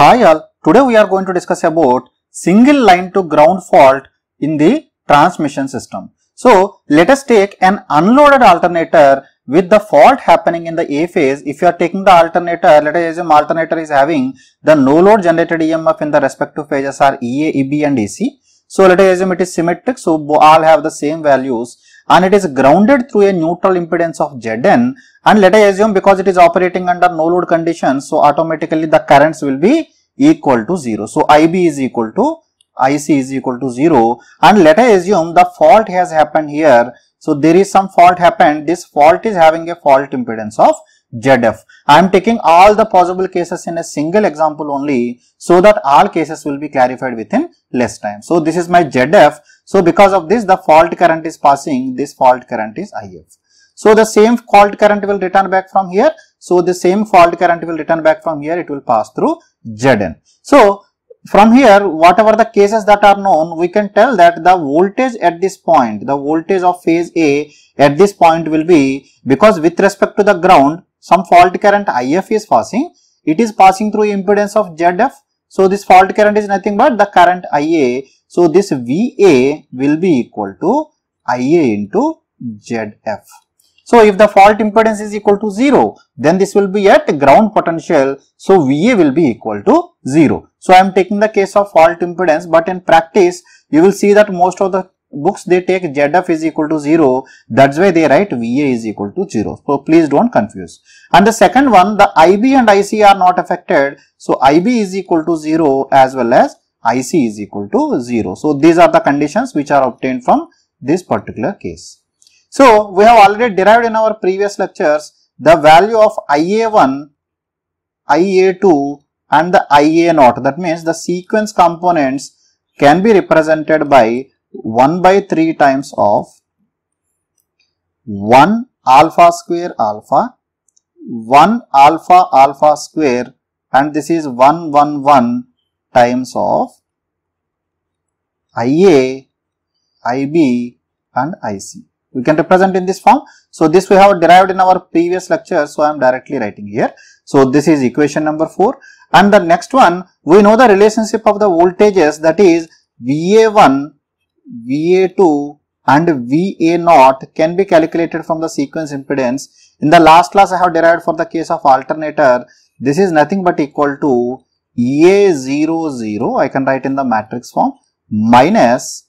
Hi all, today we are going to discuss about single line to ground fault in the transmission system. So let us take an unloaded alternator with the fault happening in the A phase. If you are taking the alternator, let us assume alternator is having the no load generated EMF in the respective phases are EA, EB and AC. So let us assume it is symmetric, so all have the same values and it is grounded through a neutral impedance of Zn and let us assume because it is operating under no load conditions, so automatically the currents will be equal to 0. So, IB is equal to IC is equal to 0 and let us assume the fault has happened here. So, there is some fault happened, this fault is having a fault impedance of ZF. I am taking all the possible cases in a single example only so that all cases will be clarified within less time. So, this is my ZF so, because of this the fault current is passing, this fault current is IF. So, the same fault current will return back from here. So, the same fault current will return back from here, it will pass through Zn. So, from here whatever the cases that are known, we can tell that the voltage at this point, the voltage of phase A at this point will be because with respect to the ground some fault current IF is passing, it is passing through impedance of ZF. So, this fault current is nothing but the current IA so, this VA will be equal to IA into ZF. So, if the fault impedance is equal to 0, then this will be at ground potential. So, VA will be equal to 0. So, I am taking the case of fault impedance, but in practice, you will see that most of the books they take ZF is equal to 0. That's why they write VA is equal to 0. So, please don't confuse. And the second one, the IB and IC are not affected. So, IB is equal to 0 as well as IC is equal to 0. So, these are the conditions which are obtained from this particular case. So, we have already derived in our previous lectures the value of IA1, IA2 and the IA0 that means the sequence components can be represented by 1 by 3 times of 1 alpha square alpha, 1 alpha alpha square and this is 1 1 1 times of IA, IB and IC. We can represent in this form. So, this we have derived in our previous lecture. So, I am directly writing here. So, this is equation number 4 and the next one we know the relationship of the voltages that is VA1, VA2 and VA0 can be calculated from the sequence impedance. In the last class I have derived for the case of alternator, this is nothing but equal to a0, 0, I can write in the matrix form minus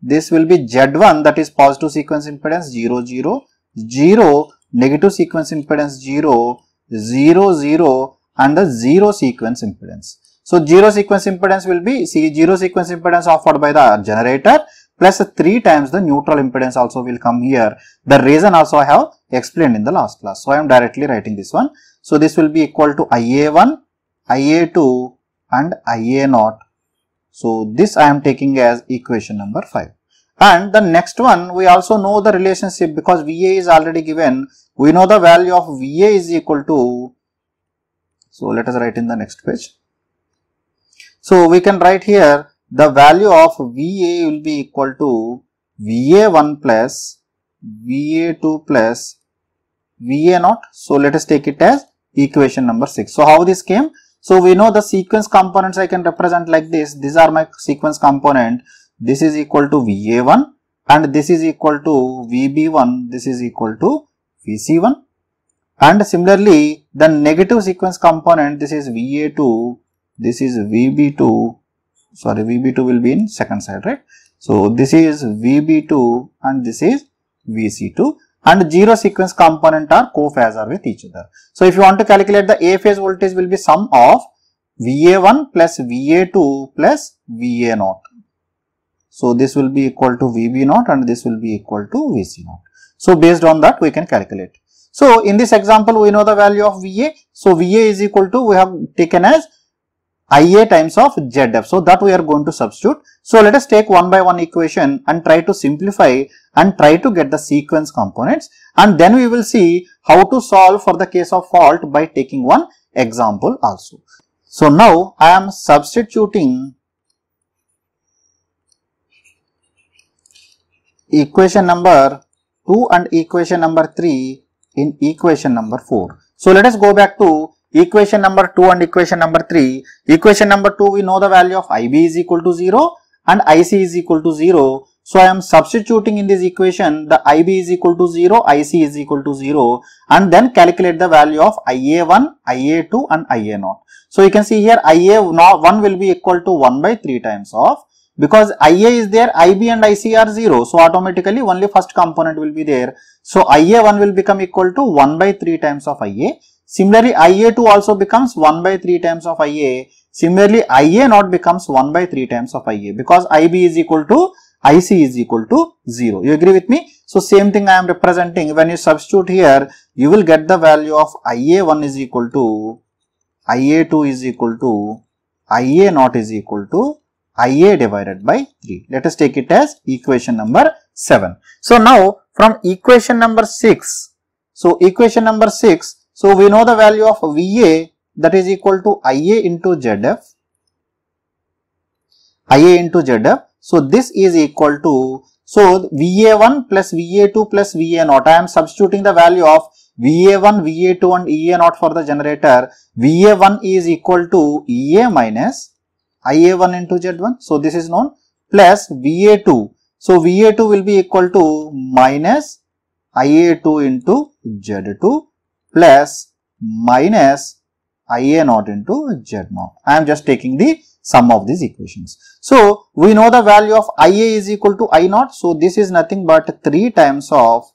this will be Z1 that is positive sequence impedance 0, 0, 0, negative sequence impedance 0, 0, 0 and the 0 sequence impedance. So, 0 sequence impedance will be see 0 sequence impedance offered by the generator plus 3 times the neutral impedance also will come here. The reason also I have explained in the last class. So, I am directly writing this one. So, this will be equal to Ia1 Ia2 and Ia0. So this I am taking as equation number 5. And the next one we also know the relationship because VA is already given. We know the value of VA is equal to. So let us write in the next page. So we can write here the value of VA will be equal to VA1 plus VA2 plus VA0. So let us take it as equation number 6. So how this came? So we know the sequence components I can represent like this. These are my sequence component. This is equal to VA1 and this is equal to VB1. This is equal to VC1. And similarly, the negative sequence component, this is VA2, this is VB2, sorry, VB2 will be in second side, right? So, this is VB2 and this is VC2 and zero sequence component are cophasor with each other. So, if you want to calculate the A phase voltage will be sum of VA1 plus VA2 plus VA0. So, this will be equal to VB0 and this will be equal to VC0. So, based on that we can calculate. So, in this example we know the value of VA. So, VA is equal to we have taken as Ia times of Zf. So that we are going to substitute. So let us take one by one equation and try to simplify and try to get the sequence components and then we will see how to solve for the case of fault by taking one example also. So now I am substituting equation number 2 and equation number 3 in equation number 4. So let us go back to equation number 2 and equation number 3. Equation number 2 we know the value of IB is equal to 0 and IC is equal to 0. So, I am substituting in this equation the IB is equal to 0, IC is equal to 0 and then calculate the value of IA1, IA2 and IA0. So, you can see here IA1 will be equal to 1 by 3 times of because IA is there, IB and IC are 0. So, automatically only first component will be there. So, IA1 will become equal to 1 by 3 times of IA Similarly, Ia2 also becomes 1 by 3 times of Ia. Similarly, Ia not becomes 1 by 3 times of Ia because Ib is equal to IC is equal to 0. You agree with me? So, same thing I am representing. When you substitute here, you will get the value of Ia1 is equal to Ia2 is equal to Ia not is equal to Ia divided by 3. Let us take it as equation number 7. So, now from equation number 6, so equation number 6, so we know the value of VA that is equal to IA into ZF, IA into ZF. So this is equal to, so VA1 plus VA2 plus VA0, I am substituting the value of VA1, VA2 and EA0 for the generator, VA1 is equal to EA minus IA1 into Z1. So this is known plus VA2. So VA2 will be equal to minus IA2 into Z2 plus minus Ia naught into Z naught. I am just taking the sum of these equations. So, we know the value of Ia is equal to I naught. So, this is nothing but 3 times of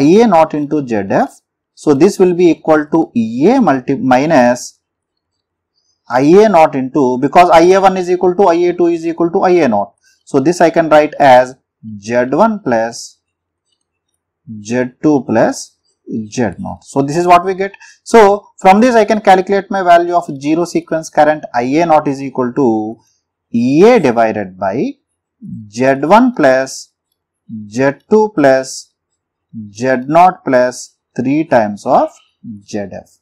Ia naught into ZF. So, this will be equal to Ea multi minus Ia naught into because Ia1 is equal to Ia2 is equal to Ia naught. So, this I can write as Z1 plus Z2 plus Z naught. So, this is what we get. So, from this I can calculate my value of 0 sequence current Ia naught is equal to Ea divided by Z1 plus Z2 plus Z0 naught plus 3 times of Zf.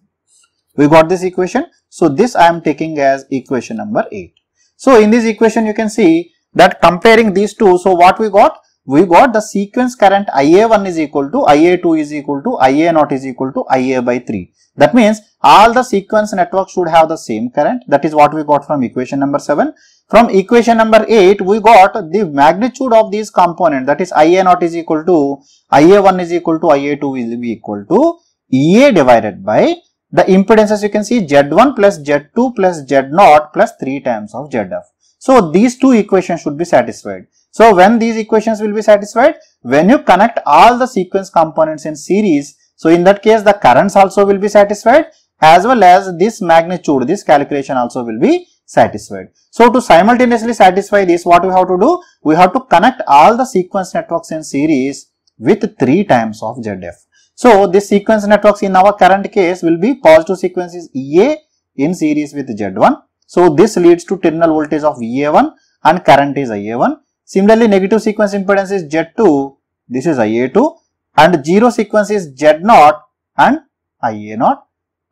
We got this equation. So, this I am taking as equation number 8. So, in this equation you can see that comparing these two, so what we got? we got the sequence current IA1 is equal to IA2 is equal to IA0 is equal to IA by 3. That means all the sequence networks should have the same current. That is what we got from equation number 7. From equation number 8, we got the magnitude of these component that is IA0 is equal to IA1 is equal to IA2 will be equal to EA divided by the impedances you can see Z1 plus Z2 plus Z0 plus 3 times of ZF. So, these two equations should be satisfied. So, when these equations will be satisfied? When you connect all the sequence components in series, so in that case the currents also will be satisfied as well as this magnitude, this calculation also will be satisfied. So, to simultaneously satisfy this what we have to do? We have to connect all the sequence networks in series with 3 times of ZF. So, this sequence networks in our current case will be positive sequences EA in series with Z1. So, this leads to terminal voltage of EA1 and current is IA1. Similarly, negative sequence impedance is Z2, this is IA2 and 0 sequence is Z0 and IA0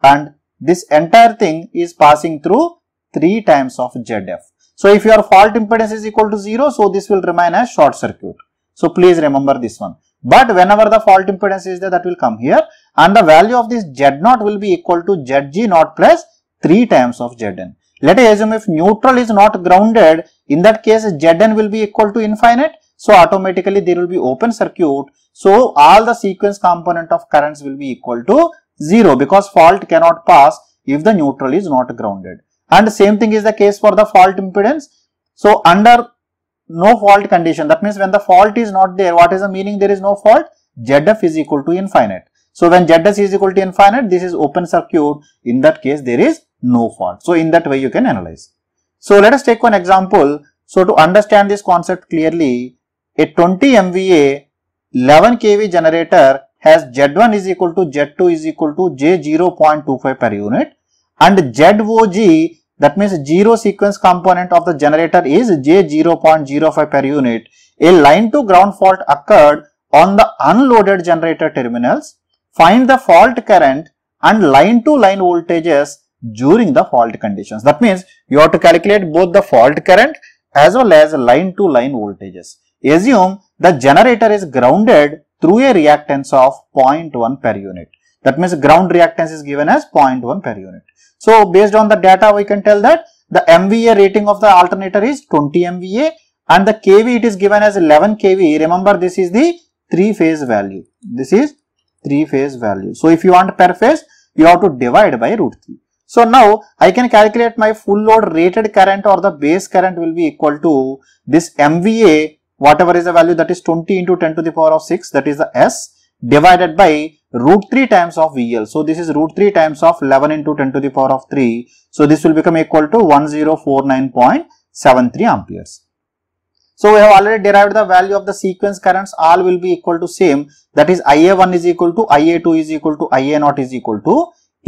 and this entire thing is passing through 3 times of ZF. So, if your fault impedance is equal to 0, so this will remain as short circuit. So, please remember this one. But whenever the fault impedance is there, that will come here and the value of this Z0 will be equal to ZG0 plus 3 times of Zn. Let us assume if neutral is not grounded, in that case, Zn will be equal to infinite. So automatically there will be open circuit. So all the sequence component of currents will be equal to 0 because fault cannot pass if the neutral is not grounded. And same thing is the case for the fault impedance. So under no fault condition that means when the fault is not there what is the meaning there is no fault ZF is equal to infinite. So when ZS is equal to infinite this is open circuit in that case there is no fault. So in that way you can analyze. So let us take one example. So to understand this concept clearly, a 20 MVA 11 kV generator has Z1 is equal to Z2 is equal to J0.25 per unit and ZOG that means zero sequence component of the generator is J0.05 per unit. A line to ground fault occurred on the unloaded generator terminals. Find the fault current and line to line voltages during the fault conditions. That means you have to calculate both the fault current as well as line to line voltages. Assume the generator is grounded through a reactance of 0.1 per unit. That means ground reactance is given as 0.1 per unit. So, based on the data we can tell that the MVA rating of the alternator is 20 MVA and the kV it is given as 11 kV. Remember this is the 3 phase value. This is 3 phase value. So, if you want per phase you have to divide by root 3. So now I can calculate my full load rated current or the base current will be equal to this MVA whatever is the value that is 20 into 10 to the power of 6 that is the S divided by root 3 times of VL. So this is root 3 times of 11 into 10 to the power of 3. So this will become equal to 1049.73 amperes. So we have already derived the value of the sequence currents all will be equal to same that is Ia1 is equal to Ia2 is equal to Ia0 is equal to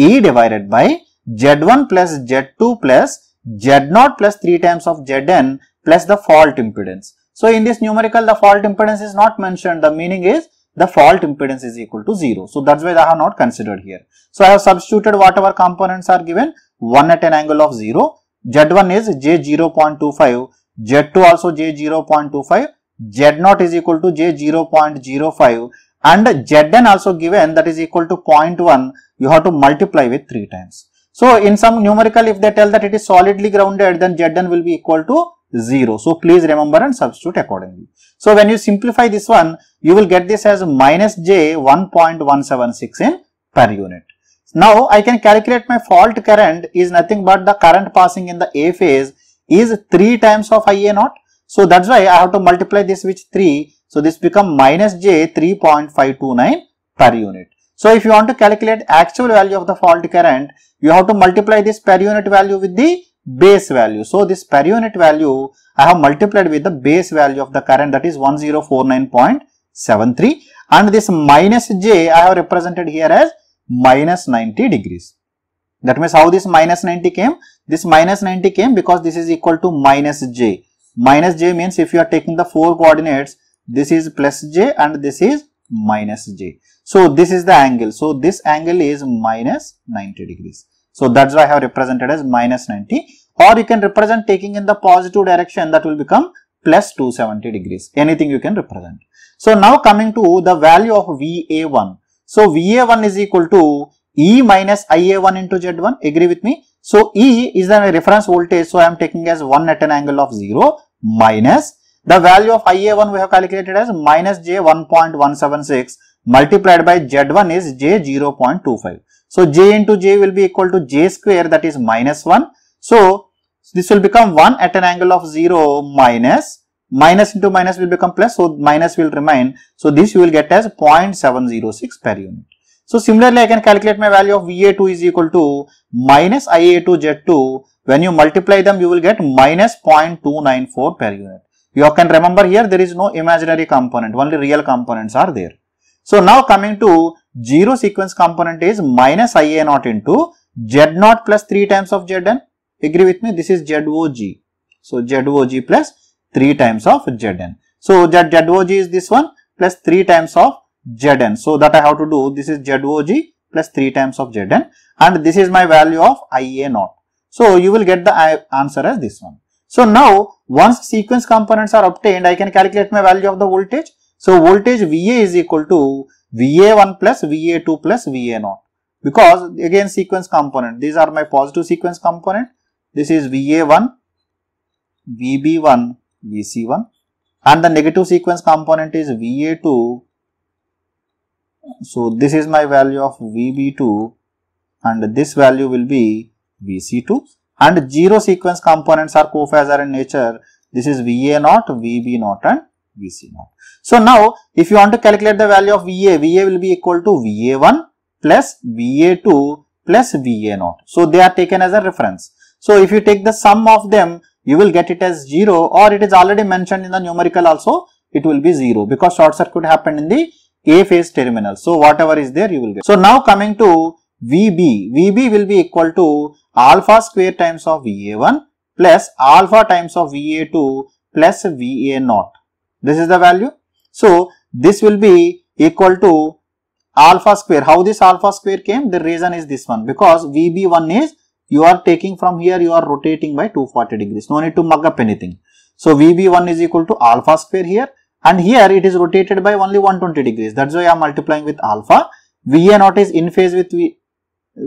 E divided by Z1 plus Z2 plus Z0 plus 3 times of Zn plus the fault impedance. So, in this numerical the fault impedance is not mentioned the meaning is the fault impedance is equal to 0. So, that is why I have not considered here. So, I have substituted whatever components are given 1 at an angle of 0, Z1 is J0.25, Z2 also J0.25, Z0 is equal to J0.05 and Zn also given that is equal to 0.1 you have to multiply with 3 times. So in some numerical, if they tell that it is solidly grounded, then Zn will be equal to 0. So please remember and substitute accordingly. So when you simplify this one, you will get this as minus J 1.176 in per unit. Now I can calculate my fault current is nothing but the current passing in the A phase is 3 times of Ia naught. So that's why I have to multiply this with 3. So this become minus J 3.529 per unit. So if you want to calculate actual value of the fault current, you have to multiply this per unit value with the base value. So this per unit value I have multiplied with the base value of the current that is 1049.73 and this minus j I have represented here as minus 90 degrees. That means how this minus 90 came? This minus 90 came because this is equal to minus j. Minus j means if you are taking the four coordinates, this is plus j and this is minus j. So, this is the angle. So, this angle is minus 90 degrees. So, that is why I have represented as minus 90 or you can represent taking in the positive direction that will become plus 270 degrees. Anything you can represent. So, now coming to the value of VA1. So, VA1 is equal to E minus IA1 into Z1. Agree with me? So, E is the reference voltage. So, I am taking as 1 at an angle of 0 minus the value of IA1 we have calculated as minus J1.176 multiplied by Z1 is J 0.25. So, J into J will be equal to J square that is minus 1. So, this will become 1 at an angle of 0 minus minus into minus will become plus. So, minus will remain. So, this you will get as 0.706 per unit. So, similarly I can calculate my value of VA2 is equal to minus IA2Z2. When you multiply them you will get minus 0.294 per unit. You can remember here there is no imaginary component, only real components are there. So now coming to 0 sequence component is minus Ia naught into Z naught plus 3 times of Zn. Agree with me? This is ZOG. So ZOG plus 3 times of Zn. So that ZOG is this one plus 3 times of Zn. So that I have to do this is ZOG plus 3 times of Zn and this is my value of Ia naught. So you will get the answer as this one. So now once sequence components are obtained, I can calculate my value of the voltage. So, voltage Va is equal to Va1 plus Va2 plus Va0 because again sequence component these are my positive sequence component this is Va1, Vb1, Vc1 and the negative sequence component is Va2 so this is my value of Vb2 and this value will be Vc2 and zero sequence components are cophasor in nature this is Va0, Vb0 and Vc0. So now if you want to calculate the value of VA, VA will be equal to VA1 plus VA2 plus VA0. So they are taken as a reference. So if you take the sum of them, you will get it as 0 or it is already mentioned in the numerical also, it will be 0 because short circuit happened in the A phase terminal. So whatever is there you will get. So now coming to VB, VB will be equal to alpha square times of VA1 plus alpha times of VA2 plus VA0. This is the value. So, this will be equal to alpha square. How this alpha square came? The reason is this one because VB1 is you are taking from here you are rotating by 240 degrees. No need to mug up anything. So, VB1 is equal to alpha square here and here it is rotated by only 120 degrees. That is why I am multiplying with alpha. VA naught is in phase with v,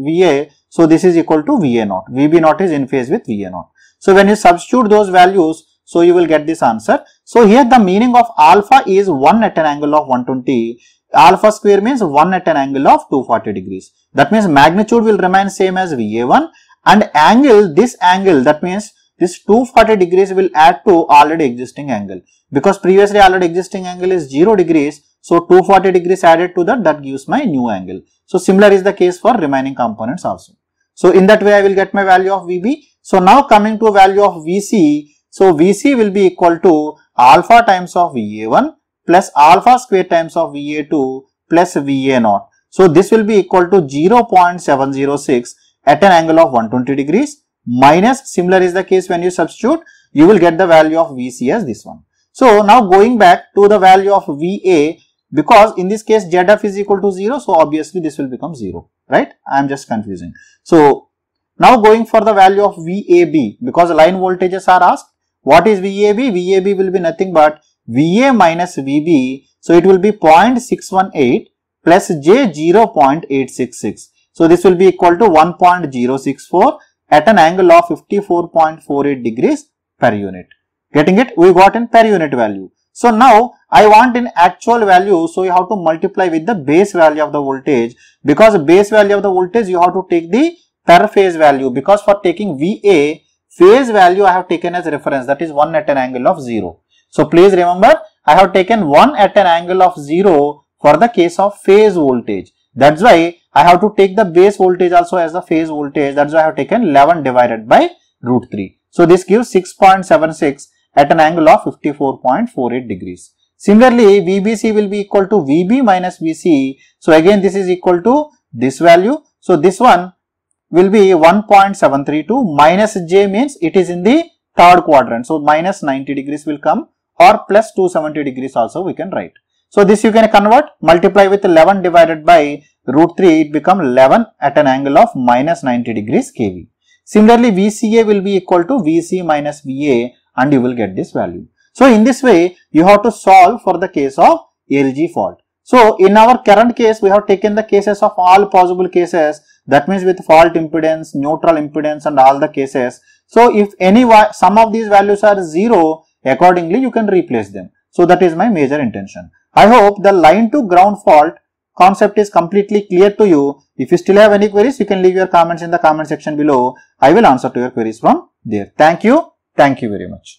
VA. So, this is equal to VA naught. VB naught is in phase with VA naught. So, when you substitute those values, so you will get this answer. So here the meaning of alpha is 1 at an angle of 120. Alpha square means 1 at an angle of 240 degrees. That means magnitude will remain same as VA1 and angle, this angle that means this 240 degrees will add to already existing angle. Because previously already existing angle is 0 degrees. So 240 degrees added to that, that gives my new angle. So similar is the case for remaining components also. So in that way I will get my value of VB. So now coming to value of VC. So VC will be equal to alpha times of VA1 plus alpha square times of VA2 plus VA0. So, this will be equal to 0 0.706 at an angle of 120 degrees minus similar is the case when you substitute you will get the value of VC as this one. So, now going back to the value of VA because in this case ZF is equal to 0. So, obviously this will become 0 right I am just confusing. So, now going for the value of VAB because line voltages are asked what is VAB? VAB will be nothing but VA minus VB. So, it will be 0.618 plus J 0.866. So, this will be equal to 1.064 at an angle of 54.48 degrees per unit. Getting it? We got in per unit value. So, now I want in actual value. So, you have to multiply with the base value of the voltage because base value of the voltage you have to take the per phase value because for taking VA phase value I have taken as reference that is 1 at an angle of 0. So, please remember I have taken 1 at an angle of 0 for the case of phase voltage. That is why I have to take the base voltage also as the phase voltage that is why I have taken 11 divided by root 3. So, this gives 6.76 at an angle of 54.48 degrees. Similarly, VBC will be equal to VB minus VC. So, again this is equal to this value. So, this one will be 1.732 minus j means it is in the third quadrant. So, minus 90 degrees will come or plus 270 degrees also we can write. So, this you can convert multiply with 11 divided by root 3 it become 11 at an angle of minus 90 degrees kV. Similarly, VCA will be equal to VC minus VA and you will get this value. So, in this way you have to solve for the case of LG fault. So, in our current case we have taken the cases of all possible cases that means with fault impedance neutral impedance and all the cases so if any some of these values are zero accordingly you can replace them so that is my major intention i hope the line to ground fault concept is completely clear to you if you still have any queries you can leave your comments in the comment section below i will answer to your queries from there thank you thank you very much